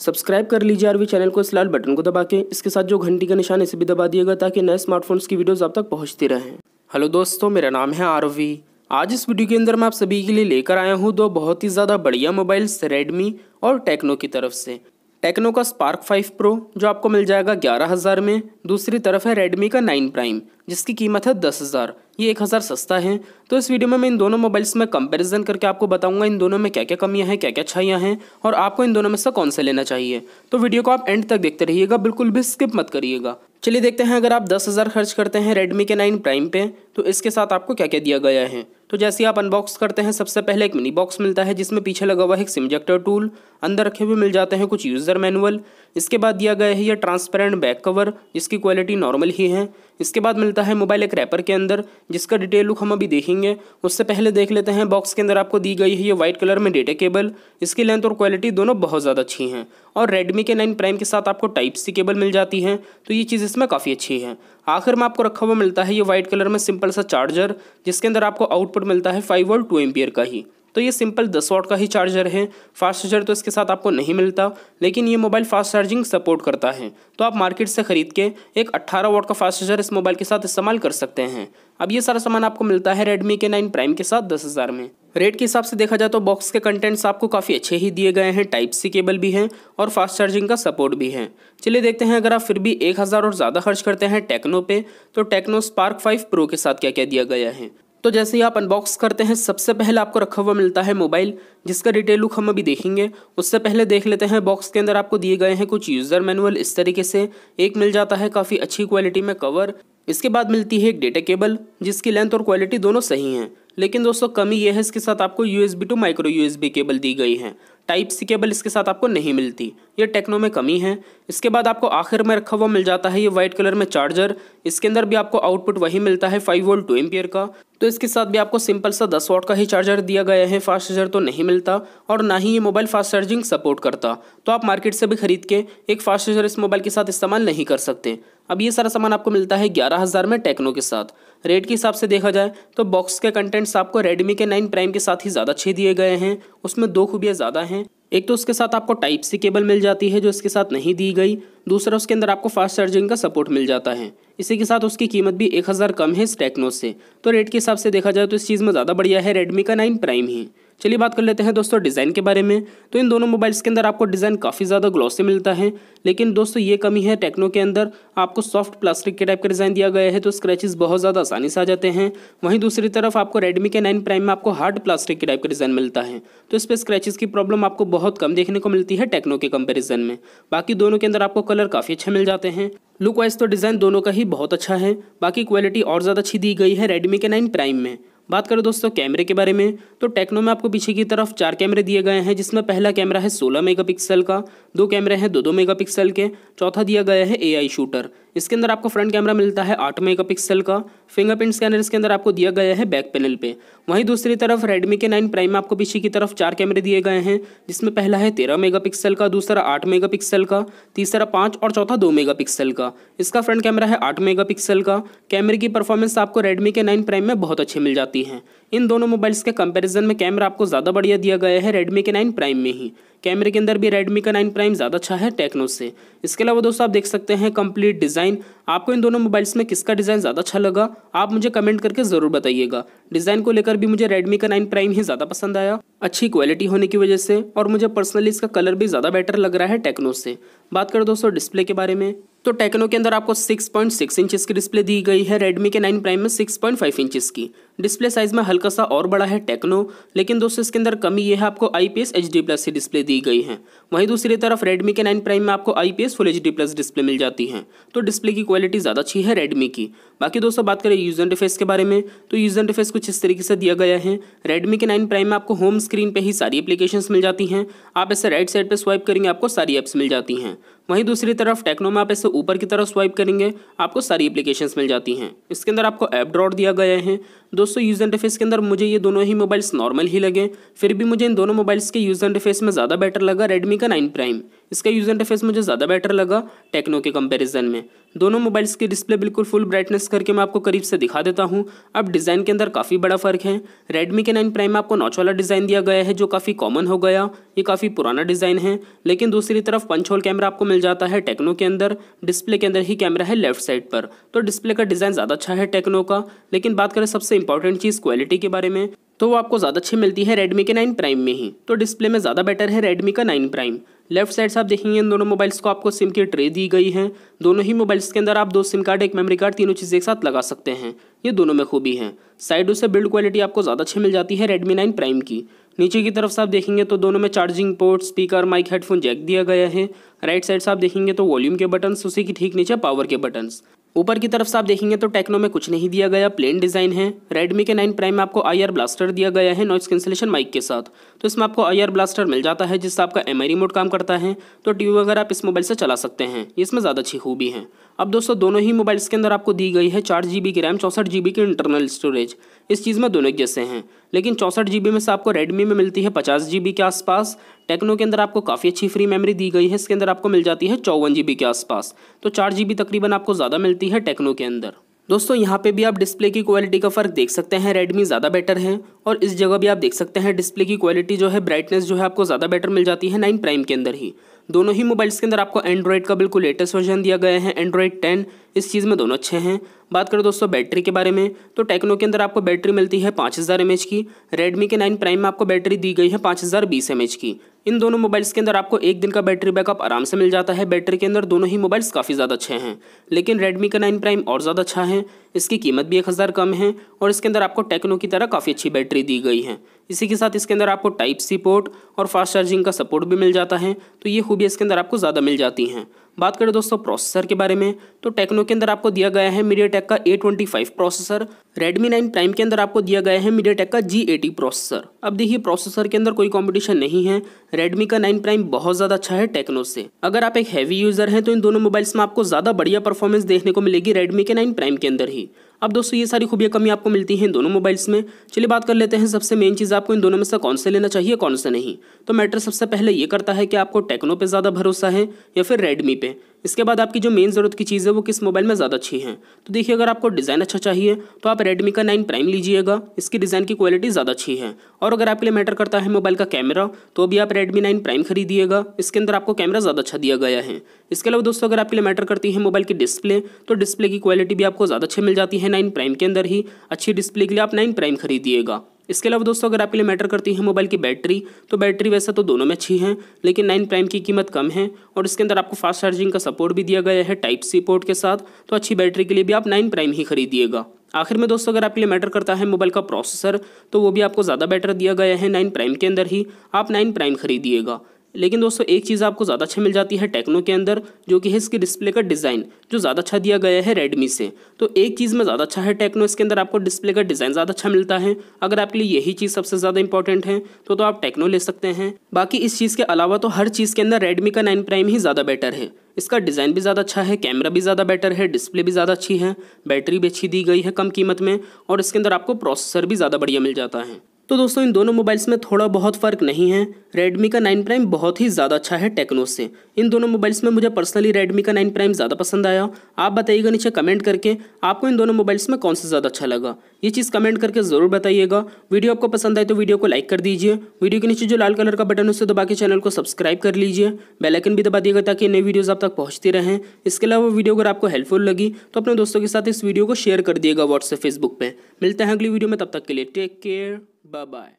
Subscribe कर लीजिए RV channel को इस लाल बटन को दबा के इसके साथ जो घंटी का निशान इसे भी दबा दिएगा ताकि नए स्मार्टफोन्स की वीडियोस आप तक पहुंचती रहें हेलो दोस्तों मेरा नाम है आरवी आज इस वीडियो के अंदर मैं आप सभी के लिए लेकर आया हूँ दो बहुत ही ज़्यादा बढ़िया मोबाइल्स रेडमी और टेक्नो की तरफ से टेक्नो का स्पार्क फाइव प्रो जो आपको मिल जाएगा ग्यारह हज़ार में दूसरी तरफ है रेडमी का नाइन प्राइम जिसकी कीमत है दस हज़ार ये एक हज़ार सस्ता है तो इस वीडियो में मैं इन दोनों मोबाइल्स में कंपैरिजन करके आपको बताऊंगा इन दोनों में क्या क्या कमियां हैं क्या क्या अच्छाइयाँ हैं और आपको इन दोनों में से कौन सा लेना चाहिए तो वीडियो को आप एंड तक देखते रहिएगा बिल्कुल भी स्किप मत करिएगा चलिए देखते हैं अगर आप दस हज़ार खर्च करते हैं रेडमी के नाइन प्राइम पे तो इसके साथ आपको क्या क्या दिया गया है तो जैसे आप अनबॉक्स करते हैं सबसे पहले एक मिनी बॉक्स मिलता है जिसमें पीछे लगा हुआ है एक सिमजेक्टर टूल अंदर रखे हुए मिल जाते हैं कुछ यूज़र मैनुअल इसके बाद दिया गया है यह ट्रांसपेरेंट बैक कवर जिसकी क्वालिटी नॉर्मल ही है इसके बाद मिलता है मोबाइल एक रैपर के अंदर जिसका डिटेल लुक हम अभी देखेंगे उससे पहले देख लेते हैं बॉक्स के अंदर आपको दी गई है ये वाइट कलर में डेटा केबल इसकी लेंथ और क्वालिटी दोनों बहुत ज़्यादा अच्छी हैं और रेडमी के नाइन प्राइम के साथ आपको टाइप सी केबल मिल जाती है तो ये चीज़ इसमें काफ़ी अच्छी है आखिर में आपको रखा हुआ मिलता है ये वाइट कलर में सिंपल सा चार्जर जिसके अंदर आपको आउटपुट मिलता है फाइव वोल्ट टू एम्पियर का ही तो ये सिंपल दस वाट का ही चार्जर है फास्ट चार्जर तो इसके साथ आपको नहीं मिलता लेकिन ये मोबाइल फास्ट चार्जिंग सपोर्ट करता है तो आप मार्केट से खरीद के एक अट्ठारह वाट का फास्ट चार्जर इस मोबाइल के साथ इस्तेमाल कर सकते हैं अब ये सारा सामान आपको मिलता है रेडमी के नाइन प्राइम के साथ दस हज़ार में रेट के हिसाब से देखा जाए तो बॉक्स के कंटेंट्स आपको काफ़ी अच्छे ही दिए गए हैं टाइप सी केबल भी हैं और फास्ट चार्जिंग का सपोर्ट भी है चलिए देखते हैं अगर आप फिर भी एक हज़ार और ज़्यादा खर्च करते हैं टेक्नो पे तो टेक्नो स्पार्क फाइव प्रो के साथ क्या क्या दिया गया है तो जैसे ही आप अनबॉक्स करते हैं सबसे पहले आपको रखा हुआ मिलता है मोबाइल जिसका डिटेल लुक हम अभी देखेंगे उससे पहले देख लेते हैं बॉक्स के अंदर आपको दिए गए हैं कुछ यूज़र मैनुअल इस तरीके से एक मिल जाता है काफ़ी अच्छी क्वालिटी में कवर इसके बाद मिलती है एक डेटा केबल जिसकी लेंथ और क्वालिटी दोनों सही हैं लेकिन दोस्तों कमी यह है इसके साथ आपको U S to micro U cable दी गई है टाइप सी केबल इसके साथ आपको नहीं मिलती ये टेक्नो में कमी है इसके बाद आपको आखिर में रखा हुआ मिल जाता है ये वाइट कलर में चार्जर इसके अंदर भी आपको आउटपुट वही मिलता है फाइव वोल्ट टू एम्पियर का तो इसके साथ भी आपको सिंपल सा दस वॉट का ही चार्जर दिया गया है फास्ट चार्जर तो नहीं मिलता और ना ही ये मोबाइल फास्ट चार्जिंग सपोर्ट करता तो आप मार्केट से भी खरीद के एक फास्ट चार्जर इस मोबाइल के साथ इस्तेमाल नहीं कर सकते अब ये सारा सामान आपको मिलता है ग्यारह हज़ार में टेक्नो के साथ रेट के हिसाब से देखा जाए तो बॉक्स के कंटेंट्स आपको रेडमी के नाइन प्राइम के साथ ही ज़्यादा अच्छे दिए गए हैं उसमें दो खूबियाँ ज़्यादा हैं एक तो उसके साथ आपको टाइप सी केबल मिल जाती है जो इसके साथ नहीं दी गई दूसरा उसके अंदर आपको फास्ट चार्जिंग का सपोर्ट मिल जाता है इसी के साथ उसकी कीमत भी एक हज़ार कम है इस टेक्नो से तो रेट के हिसाब से देखा जाए तो इस चीज़ में ज़्यादा बढ़िया है रेडमी का नाइन प्राइम ही चलिए बात कर लेते हैं दोस्तों डिज़ाइन के बारे में तो इन दोनों मोबाइल्स के अंदर आपको डिज़ाइन काफ़ी ज़्यादा ग्लॉसी मिलता है लेकिन दोस्तों ये कमी है टेक्नो के अंदर आपको सॉफ्ट प्लास्टिक के टाइप का डिज़ाइन दिया गया है तो स्क्रैचेस बहुत ज़्यादा आसानी से आ जाते हैं वहीं दूसरी तरफ आपको रेडमी के नाइन प्राइम में आपको हार्ड प्लास्टिक के टाइप का डिज़ाइन मिलता है तो इस पर स्क्रैचेज़ की प्रॉब्लम आपको बहुत कम देखने को मिलती है टेक्नो के कंपेरिजन में बाकी दोनों के अंदर आपको कलर काफ़ी अच्छे मिल जाते हैं लुक वाइज तो डिज़ाइन दोनों का ही बहुत अच्छा है बाकी क्वालिटी और ज़्यादा अच्छी दी गई है रेडमी के नाइन प्राइम में बात करें दोस्तों कैमरे के बारे में तो टेक्नो में आपको पीछे की तरफ चार कैमरे दिए गए हैं जिसमें पहला कैमरा है सोलह मेगापिक्सल का दो कैमरे हैं दो दो मेगापिक्सल के चौथा दिया गया है एआई शूटर इसके अंदर आपको फ्रंट कैमरा मिलता है आठ मेगा पिक्सल का फिंगरप्रिंट स्कैनर इसके अंदर आपको दिया गया है बैक पैनल पे वहीं दूसरी तरफ रेडमी के नाइन प्राइम में आपको पीछे की तरफ चार कैमरे दिए गए हैं जिसमें पहला है तेरह मेगा पिक्सल का दूसरा आठ मेगा पिक्सल का तीसरा पाँच और चौथा दो मेगा पिक्सल का इसका फ्रंट कैमरा है आठ मेगा पिक्सल का कैमरे की परफॉर्मेंस आपको रेडमी के नाइन प्राइम में बहुत अच्छी मिल जाती है इन दोनों मोबाइल्स के कंपेरिजन में कैमरा आपको ज़्यादा बढ़िया दिया गया है रेडमी के नाइन प्राइम में ही कैमरे के अंदर भी रेडमी का नाइन प्राइम ज़्यादा अच्छा है टेक्नो से इसके अलावा दोस्तों आप देख सकते हैं कंप्लीट डिज़ाइन आपको इन दोनों मोबाइल्स में किसका डिज़ाइन ज़्यादा अच्छा लगा आप मुझे कमेंट करके ज़रूर बताइएगा डिज़ाइन को लेकर भी मुझे रेडमी का नाइन प्राइम ही ज़्यादा पसंद आया अच्छी क्वालिटी होने की वजह से और मुझे पर्सनली इसका कलर भी ज़्यादा बेटर लग रहा है टेक्नो से बात करें दोस्तों डिस्प्ले के बारे में तो टेक्नो के अंदर आपको 6.6 पॉइंट इंचेस की डिस्प्ले दी गई है रेडमी के 9 प्राइम में 6.5 पॉइंट इंचेस की डिस्प्ले साइज में हल्का सा और बड़ा है टेक्नो लेकिन दोस्तों इसके अंदर कमी यह है आपको आई पी प्लस की डिस्प्ले दी गई है वहीं दूसरी तरफ रेडमी के 9 प्राइम में आपको I P full H plus display मिल जाती है तो डिस्प्ले की क्वालिटी ज़्यादा अच्छी है रेडमी की बाकी दोस्तों बात करें यूजर इंटरफेस के बारे में तो यूजर इंटरफेस कुछ इस तरीके से दिया गया है रेडमी के नाइन प्राइम में आपको होम स्क्रीन पर ही सारी एप्लीकेशन मिल जाती हैं आप ऐसे राइट साइड पर स्वाइप करेंगे आपको सारी ऐप्स मिल जाती हैं वहीं दूसरी तरफ टेक्नो में आप ऐसे ऊपर की तरफ स्वाइप करेंगे आपको सारी एप्लीकेशंस मिल जाती हैं इसके अंदर आपको ऐप ड्रॉट दिया गया है दोस्तों यूज़ इंटरफेस के अंदर मुझे ये दोनों ही मोबाइल्स नॉर्मल ही लगे फिर भी मुझे इन दोनों मोबाइल्स के यूज़ इंटरफेस में ज़्यादा बेटर लगा रेडमी का नाइन प्राइम इसका यूज़ इंटरफेस मुझे ज़्यादा बेटर लगा टेक्नो के कंपैरिजन में दोनों मोबाइल्स की डिस्प्ले बिल्कुल फुल ब्राइटनेस करके मैं आपको करीब से दिखा देता हूँ अब डिज़ाइन के अंदर काफ़ी बड़ा फ़र्क है रेडमी के नाइन प्राइम में आपको नॉच वाला डिज़ाइन दिया गया है जो काफ़ी कॉमन हो गया ये काफ़ी पुराना डिज़ाइन है लेकिन दूसरी तरफ पंच होल कैमरा आपको मिल जाता है टेक्नो के अंदर डिस्प्ले के अंदर ही कैमरा है लेफ्ट साइड पर तो डिस्प्ले का डिज़ाइन ज़्यादा अच्छा है टेक्नो का लेकिन बात करें सबसे इंपॉर्टेंट चीज़ क्वालिटी के बारे में तो वो आपको ज़्यादा अच्छी मिलती है रेडमी के नाइन प्राइम में ही तो डिस्प्ले में ज़्यादा बेटर है रेडमी का नाइन प्राइम लेफ्ट साइड से आप देखेंगे इन दोनों मोबाइल्स को आपको सिम की ट्रे दी गई है दोनों ही मोबाइल्स के अंदर आप दो सिम कार्ड एक मेमोरी कार्ड तीनों चीज़ें एक साथ लगा सकते हैं ये दोनों में खूबी है साइडों से बिल्ड क्वालिटी आपको ज़्यादा अच्छी मिल जाती है रेडमी नाइन प्राइम की नीचे की तरफ से आप देखेंगे तो दोनों में charging port speaker mic headphone jack दिया गया है राइट साइड से आप देखेंगे तो वॉल्यूम के बटन्स उसी की ठीक नीचे पावर के बटन्स ऊपर की तरफ से आप देखेंगे तो टेक्नो में कुछ नहीं दिया गया प्लेन डिज़ाइन है रेडमी के नाइन प्राइम में आपको आई ब्लास्टर दिया गया है नॉइस कैंसिलेशन माइक के साथ तो इसमें आपको आई ब्लास्टर मिल जाता है जिससे आपका एम रिमोट काम करता है तो टीवी वगैरह आप इस मोबाइल से चला सकते हैं इसमें ज़्यादा अच्छी खूबी है अब दोस्तों दोनों ही मोबाइल्स के अंदर आपको दी गई है चार जी की रैम चौंसठ जी की इंटरनल स्टोरेज इस चीज़ में दोनों जैसे हैं लेकिन चौंसठ जी में से आपको रेडमी में मिलती है पचास जी के आसपास टेक्नो के अंदर आपको काफ़ी अच्छी फ्री मेमोरी दी गई है इसके अंदर आपको मिल जाती है चौवन जी के आसपास तो चार जी तकरीबन आपको ज़्यादा मिलती है टेक्नो के अंदर दोस्तों यहाँ पे भी आप डिस्प्ले की क्वालिटी का फ़र्क देख सकते हैं रेडमी ज़्यादा बेटर है और इस जगह भी आप देख सकते हैं डिस्प्ले की क्वालिटी जो है ब्राइटनेस जो है आपको ज़्यादा बेटर मिल जाती है नाइन प्राइम के अंदर ही दोनों ही मोबाइल्स के अंदर आपको एंड्रॉयड का बिल्कुल लेटेस्ट वर्जन दिया गया है एंड्रॉयड टेन इस चीज़ में दोनों अच्छे हैं बात करें दोस्तों बैटरी के बारे में तो टेक्नो के अंदर आपको बैटरी मिलती है पाँच हज़ार एम की रेडमी के नाइन प्राइम में आपको बैटरी दी गई है पाँच हज़ार बीस एम की इन दोनों मोबाइल्स के अंदर आपको एक दिन का बैटरी बैकअप आराम से मिल जाता है बैटरी के अंदर दोनों ही मोबाइल्स काफ़ी ज़्यादा अच्छे हैं लेकिन रेडमी का नाइन प्राइम और ज़्यादा अच्छा है इसकी कीमत भी एक हज़ार कम है और इसके अंदर आपको टेक्नो की तरह काफ़ी अच्छी बैटरी दी गई है इसी के साथ इसके अंदर आपको टाइप सी पोर्ट और फास्ट चार्जिंग का सपोर्ट भी मिल जाता है तो ये खूबियाँ इसके अंदर आपको ज़्यादा मिल जाती हैं बात करें दोस्तों प्रोसेसर के बारे में तो टेक्नो के अंदर आपको दिया गया है मीडिया टेक का A twenty five processor Redmi nine prime के अंदर आपको दिया गया है मीडिया टेक का जी एटी प्रोसेसर अब देखिए प्रोसेसर के अंदर कोई कॉम्पिटिशन नहीं है रेडमी का नाइन प्राइम बहुत ज़्यादा अच्छा है टेक्नो से अगर आप एक हैवी यूज़र हैं तो इन दोनों मोबाइल्स में आपको ज़्यादा बढ़िया परफॉर्मेंस देखने को मिलेगी रेडमी के नाइन प्राइम के अंदर ही अब दोस्तों ये सारी खूबियाँ कमी आपको मिलती हैं दोनों मोबाइल्स में चलिए बात कर लेते हैं सबसे मेन चीज़ आपको इन दोनों में से कौन से लेना चाहिए कौन से नहीं तो मैटर सबसे पहले ये करता है कि आपको टेक्नो पे ज़्यादा भरोसा है या फिर रेडमी पे इसके बाद आपकी जो मेन ज़रूरत की चीज़ है वो किस मोबाइल में ज़्यादा अच्छी है तो देखिए अगर आपको डिज़ाइन अच्छा चाहिए तो आप रेडमी का नाइन प्राइम लीजिएगा इसकी डिज़ाइन की क्वालिटी ज़्यादा अच्छी है और अगर आपके लिए मैटर करता है मोबाइल का कैमरा तो भी आप रेडमी नाइन प्राइम खरीदिएगा इसके अंदर आपको कैमरा ज़्यादा अच्छा दिया गया है इसके अलावा दोस्तों अगर आपके लिए मैटर करती है मोबाइल की डिस्प्ले तो डिस्प्ले की क्वालिटी भी आपको ज़्यादा अच्छी मिल जाती है नाइन प्राइम के अंदर ही अच्छी डिस्प्ले के लिए आप नाइन प्राइम खरीदिएगा इसके अलावा दोस्तों अगर आपके लिए मैटर करती है मोबाइल की बैटरी तो बैटरी वैसा तो दोनों में अच्छी है लेकिन नाइन प्राइम की कीमत कम है और इसके अंदर आपको फास्ट चार्जिंग का सपोर्ट भी दिया गया है टाइप सी पोर्ट के साथ तो अच्छी बैटरी के लिए भी आप नाइन प्राइम ही खरीदिएगा आखिर में दोस्तों अगर आपके लिए मैटर करता है मोबाइल का प्रोसेसर तो वो भी आपको ज़्यादा बेटर दिया गया है नाइन प्राइम के अंदर ही आप नाइन प्राइम खरीदिएगा लेकिन दोस्तों एक चीज़ आपको ज़्यादा अच्छा मिल जाती है टेक्नो के अंदर जो कि है इसके डिस्प्ले का डिज़ाइन जो ज़्यादा अच्छा दिया गया है रेडमी से तो एक चीज़ में ज़्यादा अच्छा है टेक्नो इसके अंदर आपको डिस्प्ले का डिज़ाइन ज़्यादा अच्छा मिलता है अगर आपके लिए यही चीज़ सबसे ज़्यादा इंपॉर्टेंट है तो, तो आप टेक्नो ले सकते हैं बाकी इस चीज़ के अलावा तो हर चीज़ के अंदर रेडमी का नाइन प्राइम ही ज़्यादा बेटर है इसका डिज़ाइन भी ज़्यादा अच्छा है कैमरा भी ज़्यादा बेटर है डिस्प्ले भी ज़्यादा अच्छी है बैटरी भी अच्छी दी गई है कम कीमत में और इसके अंदर आपको प्रोसेसर भी ज़्यादा बढ़िया मिल जाता है तो दोस्तों इन दोनों मोबाइल्स में थोड़ा बहुत फ़र्क नहीं है रेडमी का नाइन प्राइम बहुत ही ज़्यादा अच्छा है टेक्नो से इन दोनों मोबाइल्स में मुझे पर्सनली रेडमी का नाइन प्राइम ज़्यादा पसंद आया आप बताइएगा नीचे कमेंट करके आपको इन दोनों मोबाइल्स में कौन सा ज़्यादा अच्छा लगा ये चीज़ कमेंट करके ज़रूर बताइएगा वीडियो आपको पसंद आए तो वीडियो को लाइक कर दीजिए वीडियो के नीचे जो लाल कलर का बटन उसे दबा के चैनल को सब्सक्राइब कर लीजिए बेलाइकन भी दबा दिएगा ताकि नई वीडियोज़ आप तक पहुँचती रहें इसके अलावा वीडियो अगर आपको हेल्पफुल लगी तो अपने दोस्तों के साथ इस वीडियो को शेयर कर दिएगा व्हाट्सएप फेसबुक पर मिलते हैं अगली वीडियो में तब तक के लिए टेक केयर Bye bye.